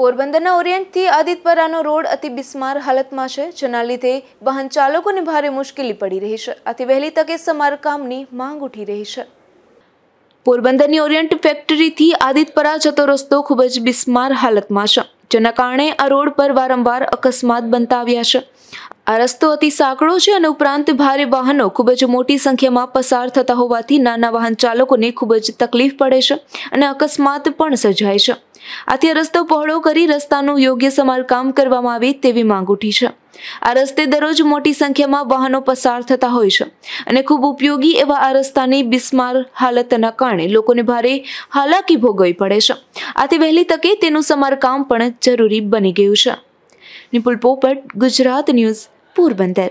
પોરબંદરના ઓરિયન્ટથી આદિતપરાનો રોડ અતિ બિસ્માર હાલતમાં છે જેના લીધે વાહન ચાલકોને ભારે મુશ્કેલી પડી રહી છે આથી વહેલી તકે સમારકામની માંગ ઉઠી રહી છે પોરબંદરની ઓરિયન્ટ ફેક્ટરીથી આદિતપરા જતો રસ્તો ખૂબ જ બિસ્માર હાલતમાં છે જેના કારણે આ રોડ પર વારંવાર અકસ્માત બનતા આવ્યા છે આ રસ્તો અતિ સાંકડો છે અને ઉપરાંત ભારે વાહનો ખૂબ જ મોટી સંખ્યામાં પસાર થતા હોવાથી નાના વાહન ચાલકોને ખૂબ જ તકલીફ પડે છે અને અકસ્માત પણ સર્જાય છે આથી આ રસ્તો પહોળો કરી રસ્તાનું યોગ્ય સમારકામ કરવામાં આવે તેવી માંગ ઉઠી છે આ રસ્તે દરરોજ મોટી સંખ્યામાં વાહનો પસાર થતા હોય છે અને ખૂબ ઉપયોગી એવા આ રસ્તાની બિસ્માર હાલતના કારણે લોકોને ભારે હાલાકી ભોગવી પડે છે આથી વહેલી તકે તેનું સમારકામ પણ જરૂરી બની ગયું છે નિપુલ પોપટ ગુજરાત ન્યૂઝ પોરબંદર